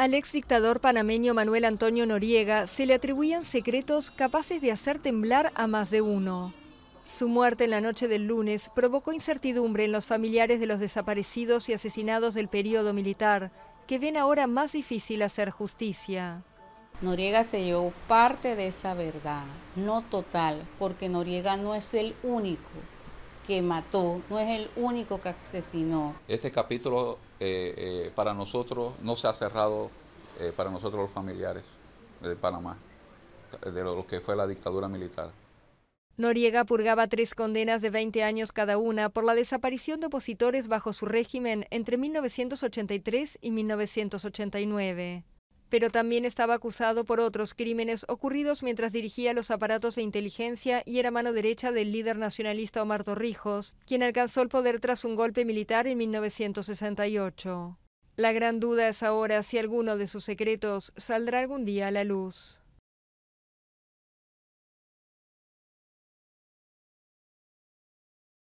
Al ex dictador panameño Manuel Antonio Noriega se le atribuían secretos capaces de hacer temblar a más de uno. Su muerte en la noche del lunes provocó incertidumbre en los familiares de los desaparecidos y asesinados del periodo militar, que ven ahora más difícil hacer justicia. Noriega se llevó parte de esa verdad, no total, porque Noriega no es el único que mató, no es el único que asesinó. Este capítulo eh, eh, para nosotros no se ha cerrado, eh, para nosotros los familiares de Panamá, de lo que fue la dictadura militar. Noriega purgaba tres condenas de 20 años cada una por la desaparición de opositores bajo su régimen entre 1983 y 1989 pero también estaba acusado por otros crímenes ocurridos mientras dirigía los aparatos de inteligencia y era mano derecha del líder nacionalista Omar Torrijos, quien alcanzó el poder tras un golpe militar en 1968. La gran duda es ahora si alguno de sus secretos saldrá algún día a la luz.